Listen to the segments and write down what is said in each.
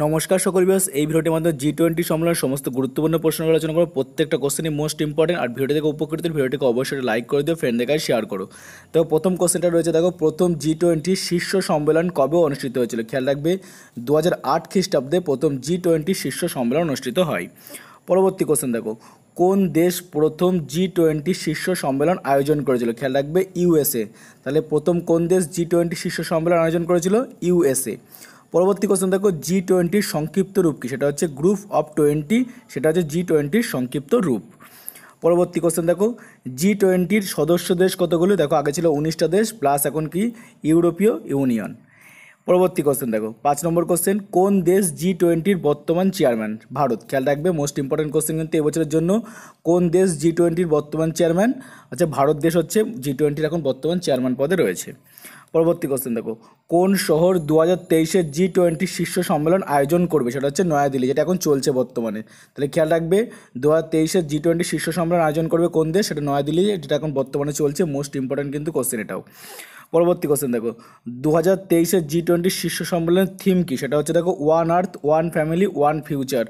নমস্কার সকল বিয়স এই ভিডিওটির মাধ্যমে জি টোয়েন্টি সম্মেলনের সমস্ত গুরুত্বপূর্ণ প্রশ্ন আলোচনা করো প্রত্যেকটা কোশ্চেনই মোস্ট ইম্পর্টেন্ট আর ভিডিও থেকে উপকৃত ভিডিওটিকে অবশ্যই লাইক করে দিও ফ্রেন্ড দেখায় শেয়ার করো তো প্রথম কোশ্চেনটা রয়েছে দেখো প্রথম জি টোয়েন্টি শীর্ষ সম্মেলন কবে অনুষ্ঠিত হয়েছিল খেয়াল রাখবে দু হাজার আট খ্রিস্টাব্দে প্রথম জি টোয়েন্টি শীর্ষ সম্মেলন অনুষ্ঠিত হয় পরবর্তী কোশ্চেন দেখো কোন দেশ প্রথম জি টোয়েন্টি শীর্ষ সম্মেলন আয়োজন করেছিল খেয়াল রাখবে ইউএসএ তাহলে প্রথম কোন দেশ জি টোয়েন্টি শীর্ষ সম্মেলন আয়োজন করেছিল ইউএসএ পরবর্তী কোশ্চেন দেখো জি টোয়েন্টির সংক্ষিপ্ত রূপ কী সেটা হচ্ছে গ্রুপ অফ টোয়েন্টি সেটা হচ্ছে জি টোয়েন্টির সংক্ষিপ্ত রূপ পরবর্তী কোশ্চেন দেখো জি টোয়েন্টির সদস্য দেশ কতগুলো দেখো আগে ছিল উনিশটা দেশ প্লাস এখন কি ইউরোপীয় ইউনিয়ন পরবর্তী কোশ্চেন দেখো পাঁচ নম্বর কোশ্চেন কোন দেশ জি টোয়েন্টির বর্তমান চেয়ারম্যান ভারত খেয়াল রাখবে মোস্ট ইম্পর্টেন্ট কোশ্চেন কিন্তু এবছরের জন্য কোন দেশ জি টোয়েন্টির বর্তমান চেয়ারম্যান আচ্ছা ভারত দেশ হচ্ছে জি টোয়েন্টির এখন বর্তমান চেয়ারম্যান পদে রয়েছে পরবর্তী কোশ্চেন দেখো কোন শহর দু হাজার তেইশের জি টোয়েন্টি শীর্ষ সম্মেলন আয়োজন করবে সেটা হচ্ছে নয়াদিল্লি যেটা এখন চলছে বর্তমানে তাহলে খেয়াল রাখবে দু হাজার তেইশের জি টোয়েন্টি শীর্ষ সম্মেলন আয়োজন করবে কোন দেশ সেটা নয়াদিল্লি যেটা এখন বর্তমানে চলছে মোস্ট ইম্পর্ট্যান্ট কিন্তু কোশ্চেন এটাও পরবর্তী কোশ্চেন দেখো দু হাজার তেইশের জি টোয়েন্টি শীর্ষ সম্মেলনের থিম কী সেটা হচ্ছে দেখো one earth one family one future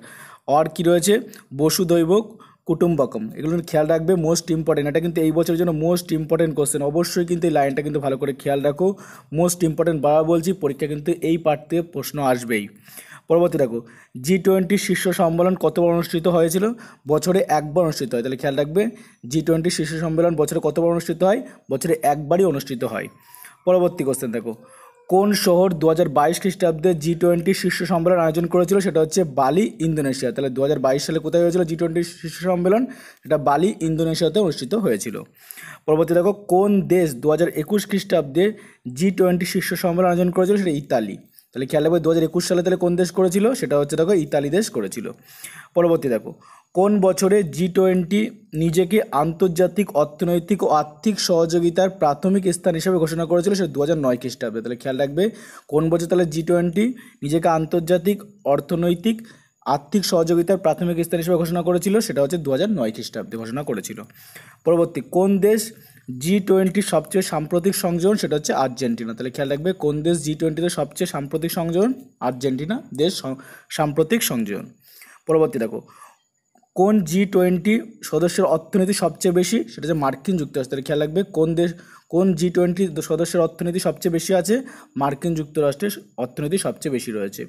আর কি রয়েছে বসুদৈবক কুটুম্বকম এগুলো খেয়াল রাখবে মোস্ট ইম্পর্টেন্ট এটা কিন্তু এই বছরের জন্য মোস্ট ইম্পর্টেন্ট কোশ্চেন অবশ্যই কিন্তু এই লাইনটা কিন্তু ভালো করে খেয়াল রাখো মোস্ট ইম্পর্টেন্ট বাবা বলছি পরীক্ষা কিন্তু এই পার্ট থেকে প্রশ্ন আসবেই পরবর্তী দেখো জি টোয়েন্টি শীর্ষ সম্মেলন কতবার অনুষ্ঠিত হয়েছিল বছরে একবার অনুষ্ঠিত হয় তাহলে খেয়াল রাখবে জি টোয়েন্টি শীর্ষ সম্মেলন বছরে কতবার অনুষ্ঠিত হয় বছরে একবারই অনুষ্ঠিত হয় পরবর্তী কোশ্চেন দেখো কোন শহর দু হাজার বাইশ খ্রিস্টাব্দে জি টোয়েন্টি শীর্ষ সম্মেলন আয়োজন করেছিল সেটা হচ্ছে বালি ইন্দোনেশিয়া তাহলে দু হাজার বাইশ সালে কোথায় হয়েছিল জি টোয়েন্টি শীর্ষ সম্মেলন সেটা বালি ইন্দোনেশিয়াতে অনুষ্ঠিত হয়েছিল পরবর্তী দেখো কোন দেশ দু হাজার একুশ খ্রিস্টাব্দে জি টোয়েন্টি শীর্ষ সম্মেলন আয়োজন করেছিল সেটা ইতালি তাহলে খেয়াল রাখবে দু হাজার একুশ সালে তাহলে কোন দেশ করেছিল সেটা হচ্ছে দেখো ইতালি দেশ করেছিল পরবর্তী দেখো কোন বছরে জি টোয়েন্টি নিজেকে আন্তর্জাতিক অর্থনৈতিক ও আর্থিক সহযোগিতার প্রাথমিক স্থান হিসেবে ঘোষণা করেছিল সে দু হাজার নয় খ্রিস্টাব্দে তাহলে খেয়াল রাখবে কোন বছর তাহলে জি টোয়েন্টি নিজেকে আন্তর্জাতিক অর্থনৈতিক আর্থিক সহযোগিতার প্রাথমিক স্থান হিসেবে ঘোষণা করেছিল সেটা হচ্ছে দু হাজার নয় খ্রিস্টাব্দে ঘোষণা করেছিল পরবর্তী কোন দেশ জি টোয়েন্টির সবচেয়ে সাম্প্রতিক সংযোজন সেটা হচ্ছে আর্জেন্টিনা তাহলে খেয়াল রাখবে কোন দেশ জি টোয়েন্টিতে সবচেয়ে সাম্প্রতিক সংযোজন আর্জেন্টিনা দেশ সাম্প্রতিক সংযোজন পরবর্তী দেখো কোন জি টোয়েন্টি সদস্যের অর্থনীতি সবচেয়ে বেশি সেটা হচ্ছে মার্কিন যুক্তরাষ্ট্রের খেয়াল রাখবে কোন দেশ কোন জি টোয়েন্টি সদস্যের অর্থনীতি সবচেয়ে বেশি আছে মার্কিন যুক্তরাষ্ট্রের অর্থনীতি সবচেয়ে বেশি রয়েছে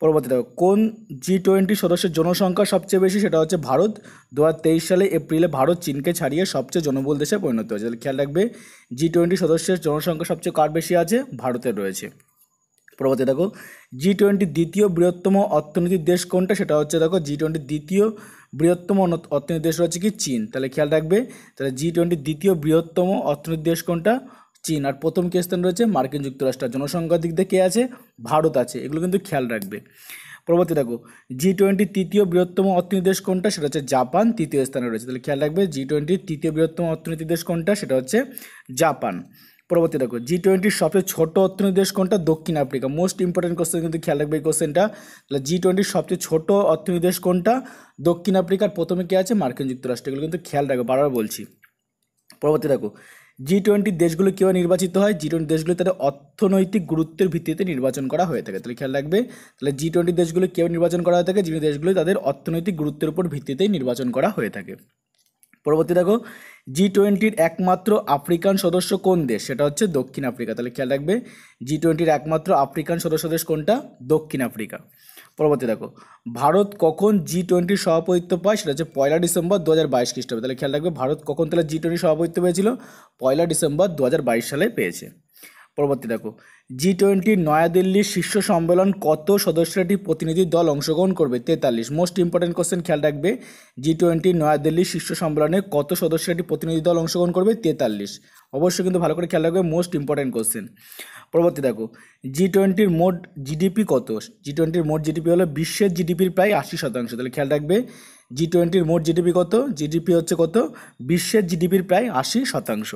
পরবর্তী দেখো কোন জি টোয়েন্টি সদস্যের জনসংখ্যা সবচেয়ে বেশি সেটা হচ্ছে ভারত দু সালে এপ্রিলে ভারত চীনকে ছাড়িয়ে সবচেয়ে জনবহুল দেশে পরিণত হয়েছে তাহলে খেয়াল রাখবে জি টোয়েন্টি সদস্যের জনসংখ্যা সবচেয়ে কার বেশি আছে ভারতের রয়েছে প্রবাদে দেখো জি টোয়েন্টি দ্বিতীয় বৃহত্তম অর্থনীতির দেশ কোনটা সেটা হচ্ছে দেখো জি টোয়েন্টির দ্বিতীয় বৃহত্তম অর্থনীতির দেশ হচ্ছে কি চীন তাহলে খেয়াল রাখবে তাহলে জি টোয়েন্টির দ্বিতীয় বৃহত্তম অর্থনীতির দেশ কোনটা চীন আর প্রথম কে স্থান রয়েছে মার্কিন যুক্তরাষ্ট্র জনসংখ্যার দিক থেকে কে আছে ভারত আছে এগুলো কিন্তু খেয়াল রাখবে পরবর্তী দেখো জি টোয়েন্টির তৃতীয় বৃহত্তম অর্থনীতি দেশ কোনটা সেটা হচ্ছে জাপান তৃতীয় স্থানে রয়েছে তাহলে খেয়াল রাখবে জি টোয়েন্টির তৃতীয় বৃহত্তম অর্থনীতি দেশ কোনটা সেটা হচ্ছে জাপান পরবর্তী দেখো জি টোয়েন্টির সবচেয়ে ছোট অর্থনৈতিক দেশ কোনটা দক্ষিণ আফ্রিকা মোস্ট ইম্পর্টেন্ট কোশ্চেন কিন্তু খেয়াল রাখবে এই কোশ্চেনটা তাহলে জি টোয়েন্টির সবচেয়ে ছোট অর্থনৈতিক দেশ কোনটা দক্ষিণ আফ্রিকার প্রথমে কে আছে মার্কিন যুক্তরাষ্ট্র এগুলো কিন্তু খেয়াল রাখো বারবার বলছি পরবর্তী দেখো জি টোয়েন্টির দেশগুলো কীভাবে নির্বাচিত হয় জি টোয়েন্টি দেশগুলো তাদের অর্থনৈতিক গুরুত্বের ভিত্তিতে নির্বাচন করা হয়ে থাকে তাহলে খেয়াল রাখবে তাহলে জি টোয়েন্টি দেশগুলো কীভাবে নির্বাচন করা হয়ে থাকে যিনি দেশগুলো তাদের অর্থনৈতিক গুরুত্বের উপর ভিত্তিতেই নির্বাচন করা হয়ে থাকে পরবর্তী দেখো জি টোয়েন্টির একমাত্র আফ্রিকান সদস্য কোন দেশ সেটা হচ্ছে দক্ষিণ আফ্রিকা তাহলে খেয়াল রাখবে জি টোয়েন্টির একমাত্র আফ্রিকান সদস্য দেশ কোনটা দক্ষিণ আফ্রিকা পরবর্তী দেখো ভারত কখন জি টোয়েন্টির সভাপতিত্ব পায় সেটা হচ্ছে পয়লা ডিসেম্বর দু হাজার বাইশ খ্রিস্টাব্দে তাহলে খেয়াল রাখবে ভারত কখন তাহলে জি টোয়েন্টি সভাপতিত্ব পেয়েছিল পয়লা ডিসেম্বর দু হাজার বাইশ সালে পেয়েছে পরবর্তী দেখো জি টোয়েন্টি নয়াদিল্লির শীর্ষ সম্মেলন কত সদস্যের একটি প্রতিনিধি দল অংশগ্রহণ করবে তেতাল্লিশ মোস্ট ইম্পর্টেন্ট কোশ্চেন খেয়াল রাখবে জি টোয়েন্টি নয়াদিল্লির শীর্ষ সম্মেলনে কত সদস্যের একটি প্রতিনিধি দল অংশগ্রহণ করবে তেতাল্লিশ অবশ্যই কিন্তু ভালো করে খেয়াল রাখবে মোস্ট ইম্পর্টেন্ট কোশ্চেন পরবর্তী দেখো জি টোয়েন্টির মোট জিডিপি কত জি টোয়েন্টির মোট জিডিপি হলো বিশ্বের জিডিপির প্রায় আশি শতাংশ তাহলে খেয়াল রাখবে জি টোয়েন্টির মোট জিডিপি কত জিডিপি হচ্ছে কত বিশ্বের জিডিপির প্রায় আশি শতাংশ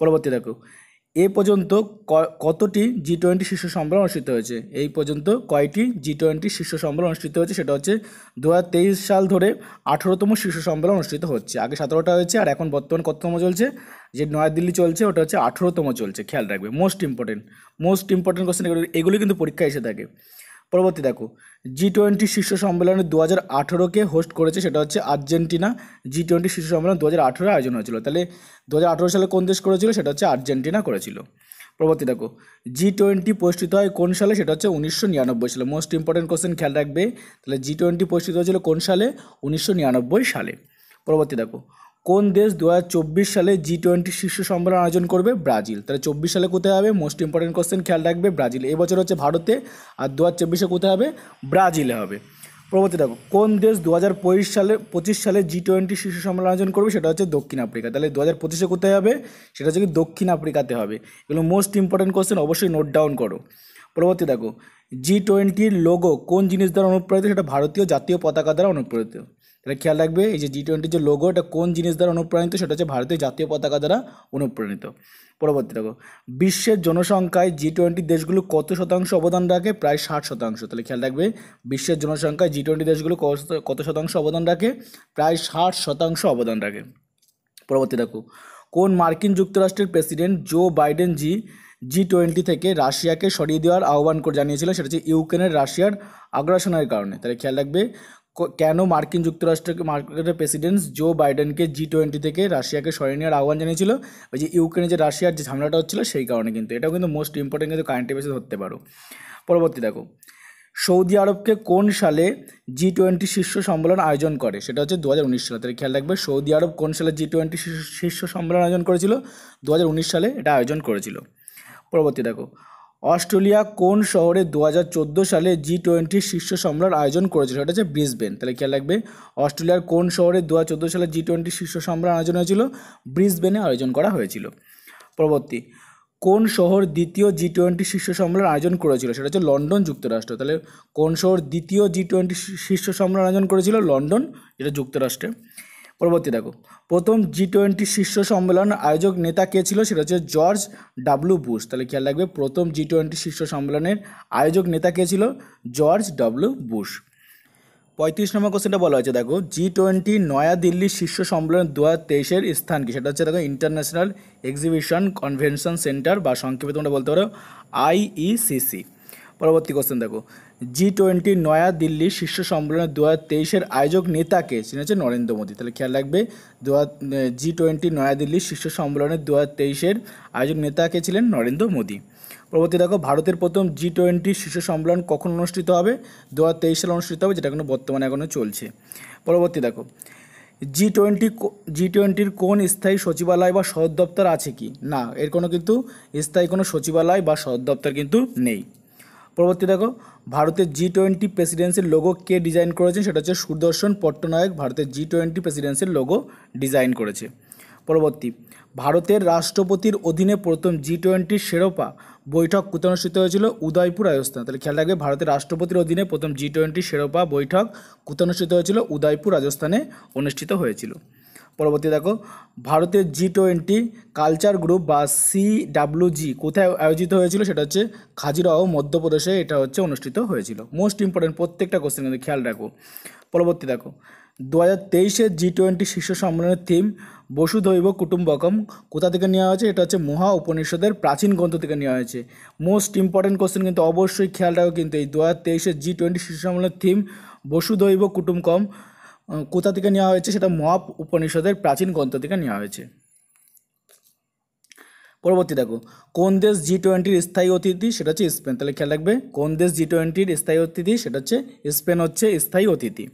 পরবর্তী দেখো এ পর্যন্ত কতটি জি টোয়েন্টি শীর্ষ সম্মেলন অনুষ্ঠিত হয়েছে এই পর্যন্ত কয়টি জি টোয়েন্টি শীর্ষ সম্মেলন অনুষ্ঠিত হয়েছে সেটা হচ্ছে দু সাল ধরে আঠেরোতম শীর্ষ সম্মেলন অনুষ্ঠিত হচ্ছে আগে সতেরোটা হয়েছে আর এখন বর্তমান কততম চলছে যে নয়াদিল্লি চলছে ওটা হচ্ছে আঠেরোতম চলছে খেয়াল রাখবে most important most important question এগুলো কিন্তু পরীক্ষায় এসে থাকে পরবর্তী দেখো জি টোয়েন্টি শীর্ষ সম্মেলনে দু হাজার আঠেরোকে হোস্ট করেছে সেটা হচ্ছে আর্জেন্টিনা জি টোয়েন্টি শীর্ষ সম্মেলন দু হাজার আঠেরো আয়োজন হয়েছিল তাহলে দু হাজার আঠেরো সালে কোন দেশ করেছিল সেটা হচ্ছে আর্জেন্টিনা করেছিল পরবর্তী দেখো জি টোয়েন্টি প্রতিষ্ঠিত হয় কোন সালে সেটা হচ্ছে উনিশশো নিরানব্বই সালে মোস্ট ইম্পর্টেন্ট কোশ্চেন খেয়াল রাখবে তাহলে জি টোয়েন্টি প্রতিষ্ঠিত হয়েছিল কোন সালে উনিশশো নিরানব্বই সালে পরবর্তী দেখো কোন দেশ দু সালে জি টোয়েন্টি শীর্ষ সম্মেলন আয়োজন করবে ব্রাজিল তাহলে চব্বিশ সালে কোথায় হবে মোস্ট ইম্পর্টেন্ট কোশ্চেন খেয়াল রাখবে ব্রাজিল এবছর হচ্ছে ভারতে আর দু হাজার চব্বিশে কোথায় হবে ব্রাজিলে হবে পরবর্তী দেখো কোন দেশ দু সালে পঁচিশ সালে জি টোয়েন্টি শীর্ষ সম্মেলন আয়োজন করবে সেটা হচ্ছে দক্ষিণ আফ্রিকা তাহলে দু হাজার পঁচিশে কোথায় হবে সেটা হচ্ছে দক্ষিণ আফ্রিকাতে হবে এগুলো মোস্ট ইম্পর্টেন্ট কোশ্চেন অবশ্যই নোট ডাউন করো পরবর্তী দেখো জি টোয়েন্টির লোগো কোন জিনিস দ্বারা অনুপ্রাণিত সেটা ভারতীয় জাতীয় পতাকা দ্বারা অনুপ্রাণিত এটা খেয়াল রাখবে এই যে জি টোয়েন্টির যে লোগো এটা কোন জিনিস দ্বারা অনুপ্রাণিত সেটা হচ্ছে ভারতীয় জাতীয় পতাকা দ্বারা অনুপ্রাণিত পরবর্তী দেখো বিশ্বের জনসংখ্যায় জি টোয়েন্টি দেশগুলো কত শতাংশ অবদান রাখে প্রায় ষাট শতাংশ তাহলে খেয়াল রাখবে বিশ্বের জনসংখ্যায় জি টোয়েন্টি দেশগুলো কত শতাংশ অবদান রাখে প্রায় ষাট শতাংশ অবদান রাখে পরবর্তী দেখো কোন মার্কিন যুক্তরাষ্ট্রের president Joe Biden G G twenty থেকে রাশিয়াকে সরিয়ে দেওয়ার আহ্বান করে জানিয়েছিল সেটা হচ্ছে ইউক্রেনের রাশিয়ার আগ্রাসনের কারণে তাহলে খেয়াল রাখবে কেন মার্কিন যুক্তরাষ্ট্রকে মার্কিনের প্রেসিডেন্ট জো বাইডেনকে জি টোয়েন্টি থেকে রাশিয়াকে সরিয়ে নেওয়ার আহ্বান জানিয়েছিল ওই যে ইউক্রেনে যে রাশিয়ার যে ঝামেলাটা হচ্ছিলো সেই কারণে কিন্তু এটাও কিন্তু মোস্ট ইম্পর্টেন্ট কিন্তু কারেন্ট অ্যাফেয়ার্সে ধরতে পারো পরবর্তী দেখো সৌদি আরবকে কোন সালে জি টোয়েন্টি শীর্ষ সম্মেলন আয়োজন করে সেটা হচ্ছে দু হাজার উনিশ সালে তাহলে খেয়াল রাখবে সৌদি আরব কোন সালে জি টোয়েন্টি শীর্ষ সম্মেলন আয়োজন করেছিল দু হাজার উনিশ সালে এটা আয়োজন করেছিল পরবর্তী দেখো অস্ট্রেলিয়া কোন শহরে দু হাজার চোদ্দো সালে জি টোয়েন্টির শীর্ষ সম্রাট আয়োজন করেছিল সেটা হচ্ছে ব্রিসবেন তাহলে খেয়াল রাখবে অস্ট্রেলিয়ার কোন শহরে দু হাজার চোদ্দো সালে জি টোয়েন্টির শীর্ষ সম্রাট আয়োজন হয়েছিল ব্রিসবেনে আয়োজন করা হয়েছিল পরবর্তী কোন শহর দ্বিতীয় জি টোয়েন্টি শীর্ষ সম্মেলন আয়োজন করেছিল সেটা হচ্ছে লন্ডন যুক্তরাষ্ট্র তাহলে কোন শহর দ্বিতীয় জি টোয়েন্টি শীর্ষ সম্মেলন আয়োজন করেছিল লন্ডন এটা যুক্তরাষ্ট্রে পরবর্তী দেখো প্রথম জি টোয়েন্টি শীর্ষ সম্মেলন আয়োজক নেতা কে ছিল সেটা হচ্ছে জর্জ ডাব্লিউ বুশ তাহলে খেয়াল রাখবে প্রথম জি টোয়েন্টি শীর্ষ সম্মেলনের আয়োজক নেতা কে ছিল জর্জ ডাব্লিউ বুশ পঁয়ত্রিশ নম্বর কোশ্চেনটা বলা হয়েছে দেখো জি টোয়েন্টি নয়াদিল্লির শীর্ষ সম্মেলন দু হাজার তেইশের স্থান কি সেটা হচ্ছে দেখো ইন্টারন্যাশনাল এক্সিবিশন কনভেনশন সেন্টার বা সংক্ষেপে তোমরা বলতে পারো আইইসিসি পরবর্তী কোশ্চেন দেখো জি টোয়েন্টি নয়া দিল্লির শীর্ষ সম্মেলনে দু হাজার তেইশের আয়োজক নেতাকে কে চিনেছে নরেন্দ্র মোদী তাহলে খেয়াল রাখবে দু জি টোয়েন্টি নয়া দিল্লির শীর্ষ সম্মেলনে দু হাজার তেইশের আয়োজক নেতাকে ছিলেন নরেন্দ্র মোদী পরবর্তী দেখো ভারতের প্রথম জি টোয়েন্টি শীর্ষ সম্মেলন কখন অনুষ্ঠিত হবে দু হাজার তেইশ সালে অনুষ্ঠিত হবে যেটা এখনও বর্তমানে এখনও চলছে পরবর্তী দেখো জি টোয়েন্টি জি টোয়েন্টির কোন স্থায়ী সচিবালয় বা সদর দপ্তর আছে কি না এর কোনো কিন্তু স্থায়ী কোনো সচিবালয় বা সদর দপ্তর কিন্তু নেই পরবর্তী দেখো ভারতের জি টোয়েন্টি প্রেসিডেন্সির লোগো কে ডিজাইন করেছেন সেটা হচ্ছে সুদর্শন পট্টনায়ক ভারতের জি টোয়েন্টি প্রেসিডেন্সির লোগো ডিজাইন করেছে পরবর্তী ভারতের রাষ্ট্রপতির অধীনে প্রথম জি টোয়েন্টির শিরোপা বৈঠক কোথায় অনুষ্ঠিত হয়েছিল উদয়পুর রাজস্থান তাহলে খেয়াল রাখবে ভারতের রাষ্ট্রপতির অধীনে প্রথম জি টোয়েন্টি শিরোপা বৈঠক কোথায় অনুষ্ঠিত হয়েছিল উদয়পুর রাজস্থানে অনুষ্ঠিত হয়েছিল পরবর্তী দেখো ভারতের জি টোয়েন্টি কালচার গ্রুপ বা সিডাব্লিউজি কোথায় আয়োজিত হয়েছিল সেটা হচ্ছে খাজিরাও মধ্যপ্রদেশে এটা হচ্ছে অনুষ্ঠিত হয়েছিল মোস্ট ইম্পর্টেন্ট প্রত্যেকটা কোশ্চেন কিন্তু খেয়াল রাখো পরবর্তী দেখো দু হাজার তেইশের জি টোয়েন্টি শীর্ষ সম্মেলনের থিম বসুধৈব কুটুম্বকম কোথা থেকে নেওয়া হয়েছে এটা হচ্ছে মহা উপনিষদের প্রাচীন গ্রন্থ থেকে নেওয়া হয়েছে মোস্ট ইম্পর্টেন্ট কোশ্চেন কিন্তু অবশ্যই খেয়াল রাখো কিন্তু এই দু হাজার তেইশের জি টোয়েন্টি শীর্ষ সম্মেলনের থিম বসুধৈব কুটুম্বকম কোথা থেকে নেওয়া হয়েছে সেটা মহাপ উপনিষদের প্রাচীন গ্রন্থ থেকে নেওয়া হয়েছে পরবর্তী দেখো কোন দেশ জি টোয়েন্টির স্থায়ী অতিথি সেটা হচ্ছে স্পেন তাহলে খেয়াল রাখবে কোন দেশ জি টোয়েন্টির স্থায়ী অতিথি সেটা হচ্ছে স্পেন হচ্ছে স্থায়ী অতিথি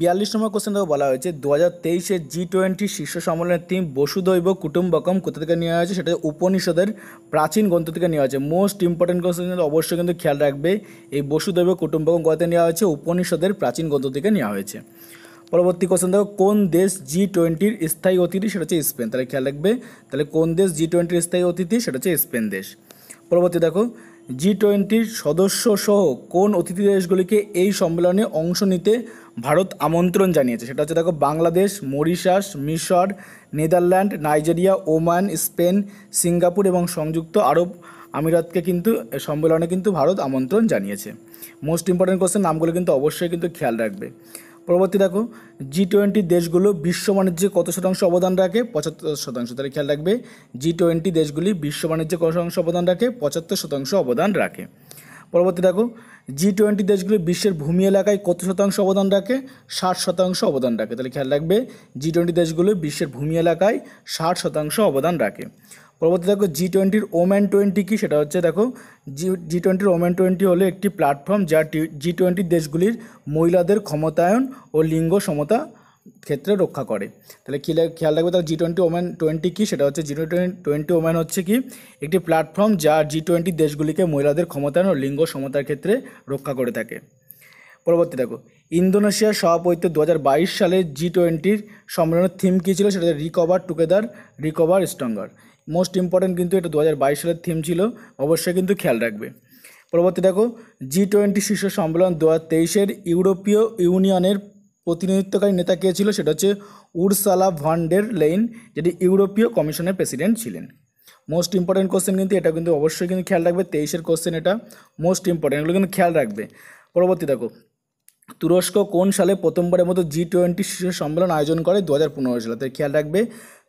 বিয়াল্লিশ নম্বর কোশ্চেন থেকে বলা হয়েছে দু হাজার তেইশে জি টোয়েন্টি শীর্ষ সম্মেলনের থিম বসুদৈব কুটুম্বকম কোথা থেকে নেওয়া হয়েছে সেটা উপনিষদের প্রাচীন গ্রন্থ থেকে নেওয়া হয়েছে মোস্ট ইম্পর্টেন্ট কোশ্চেন অবশ্যই কিন্তু খেয়াল রাখবে এই বসুদৈব কুটুম্বকম কথা নেওয়া হয়েছে উপনিষদের প্রাচীন গ্রন্থ থেকে নেওয়া হয়েছে পরবর্তী কোশ্চেন দেখো কোন দেশ জি টোয়েন্টির স্থায়ী অতিথি সেটা হচ্ছে স্পেন তাহলে খেয়াল রাখবে তাহলে কোন দেশ জি টোয়েন্টির স্থায়ী অতিথি সেটা হচ্ছে স্পেন দেশ পরবর্তী দেখো জি টোয়েন্টির সদস্যসহ কোন অতিথি দেশগুলিকে এই সম্মেলনে অংশ নিতে ভারত আমন্ত্রণ জানিয়েছে সেটা হচ্ছে দেখো বাংলাদেশ মরিশাস মিশর Netherland Nigeria Oman Spain Singapore এবং সংযুক্ত আরব আমিরাতকে কিন্তু সম্মেলনে কিন্তু ভারত আমন্ত্রণ জানিয়েছে মোস্ট ইম্পর্টেন্ট কোশ্চেন নামগুলো কিন্তু অবশ্যই কিন্তু খেয়াল রাখবে পরবর্তী দেখো জি টোয়েন্টি দেশগুলো বিশ্ব বাণিজ্যে কত শতাংশ অবদান রাখে পঁচাত্তর শতাংশ তাহলে খেয়াল রাখবে জি টোয়েন্টি দেশগুলি বিশ্ব বাণিজ্যে কত শতাংশ অবদান রাখে পঁচাত্তর শতাংশ অবদান রাখে পরবর্তী দেখো জি টোয়েন্টি দেশগুলি বিশ্বের ভূমি এলাকায় কত শতাংশ অবদান রাখে ষাট শতাংশ অবদান রাখে তাহলে খেয়াল রাখবে জি টোয়েন্টি দেশগুলো বিশ্বের ভূমি এলাকায় ষাট শতাংশ অবদান রাখে পরবর্তী দেখো জি টোয়েন্টির ওম্যান টোয়েন্টি কী সেটা হচ্ছে দেখো জি জি টোয়েন্টির ওম্যান টোয়েন্টি হলো একটি প্ল্যাটফর্ম যা জি টোয়েন্টির দেশগুলির মহিলাদের ক্ষমতায়ন ও লিঙ্গ সমতা ক্ষেত্রে রক্ষা করে তাহলে খেয়াল রাখবে তাহলে জি টোয়েন্টি ওম্যান টোয়েন্টি কী সেটা হচ্ছে জি টোয়েন্টি ওম্যান হচ্ছে কি একটি প্ল্যাটফর্ম যা জি টোয়েন্টি দেশগুলিকে মহিলাদের ক্ষমতায়ন ও লিঙ্গ সমতার ক্ষেত্রে রক্ষা করে থাকে পরবর্তী দেখো ইন্দোনেশিয়ার সভাপতিত্বে দু সালে জি টোয়েন্টির সম্মেলনের থিম কী ছিল সেটা recover together recover stronger most important কিন্তু এটা দু সালের থিম ছিল অবশ্যই কিন্তু খেয়াল রাখবে পরবর্তী দেখো জি টোয়েন্টি শীর্ষ সম্মেলন দু হাজার ইউরোপীয় ইউনিয়নের প্রতিনিধিত্বকারী নেতা কে ছিল সেটা হচ্ছে উরসালা ভান্ডের লেইন যেটি ইউরোপীয় কমিশনের প্রেসিডেন্ট ছিলেন মোস্ট ইম্পর্টেন্ট কোশ্চেন কিন্তু এটা কিন্তু অবশ্যই কিন্তু খেয়াল রাখবে তেইশের কোশ্চেন এটা মোস্ট ইম্পর্ট্যান্ট এগুলো কিন্তু খেয়াল রাখবে পরবর্তী দেখো তুরস্ক কোন সালে প্রথমবারের মতো জি টোয়েন্টি শীর্ষ সম্মেলন আয়োজন করে দু সালে খেয়াল রাখবে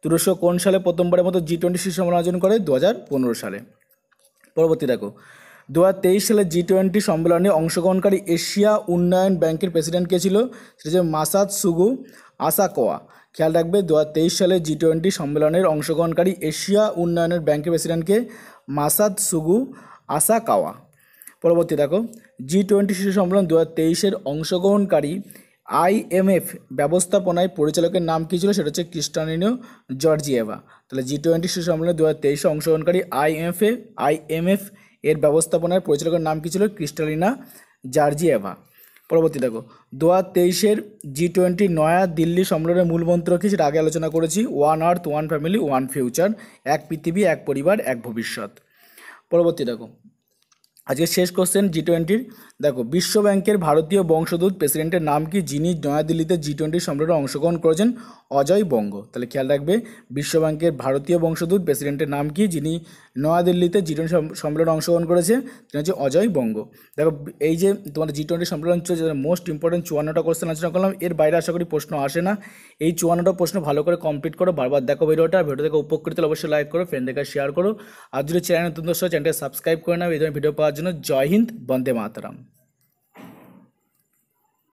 তুরস্ক কোন সালে প্রথমবারের মতো জি টোয়েন্টি শীর্ষ সম্মেলন আয়োজন করে দু সালে পরবর্তী দেখো দু সালে জি টোয়েন্টি সম্মেলনে অংশগ্রহণকারী এশিয়া উন্নয়ন ব্যাংকের প্রেসিডেন্ট কে ছিল সেটা হচ্ছে মাসাদ সুগু আসাকোয়া খেয়াল রাখবে দু সালে জি টোয়েন্টি সম্মেলনের অংশগ্রহণকারী এশিয়া উন্নয়নের ব্যাংকের প্রেসিডেন্টকে মাসাদ সুগু আসাকাওয়া পরবর্তী দেখো জি টোয়েন্টি শীর্ষ সম্মেলন দু হাজার তেইশের অংশগ্রহণকারী আইএমএফ ব্যবস্থাপনায় পরিচালকের নাম কী ছিল সেটা হচ্ছে ক্রিস্টানিনো জর্জিয়েভা তাহলে জি টোয়েন্টি শীর্ষ সম্মেলনে দু হাজার তেইশে অংশগ্রহণকারী আইএমএফে আইএমএফ এর ব্যবস্থাপনায় পরিচালকের নাম কী ছিল ক্রিস্টালিনা জর্জিয়েভা পরবর্তী দেখো দু হাজার তেইশের জি টোয়েন্টি নয়া দিল্লি সম্মেলনের মূল মন্ত্র কী সেটা আগে আলোচনা করেছি one earth one family one future এক পৃথিবী এক পরিবার এক ভবিষ্যৎ পরবর্তী দেখো আজকে শেষ কোশ্চেন জি টোয়েন্টির দেখো বিশ্ব ব্যাংকের ভারতীয় বংশদূত প্রেসিডেন্টের নাম কি যিনি নয়াদিল্লিতে জি টোয়েন্টি সম্মেলনে অংশগ্রহণ করেছেন অজয় বঙ্গ তাহলে খেয়াল রাখবে বিশ্ব ব্যাংকের ভারতীয় বংশদূত প্রেসিডেন্টের নাম কি যিনি নয়াদিল্লিতে জি টোয়েন্টি সম্মেলনে অংশগ্রহণ করেছে তিনি হচ্ছে অজয় বঙ্গ দেখো এই যে তোমার জি টোয়েন্টি সম্মেলন চলছে মোস্ট ইম্পর্টেন্ট চুয়ান্নটা কোশ্চেন আলোচনা করলাম এর বাইরে আশা করি প্রশ্ন আসে না এই চুয়ান্নটা প্রশ্ন ভালো করে কমপ্লিট করো বারবার দেখো ভিডিওটা ভিডিও থেকে উপকৃত অবশ্যই লাইক করো ফ্রেন্ড দেখে শেয়ার করো আর যদি চ্যানেল নতুন দর্শক চ্যানেলটা সাবস্ক্রাইব করে নাও এই ধরনের ভিডিও পাওয়া জন্য জয় হিন্দ বন্দে মাতরম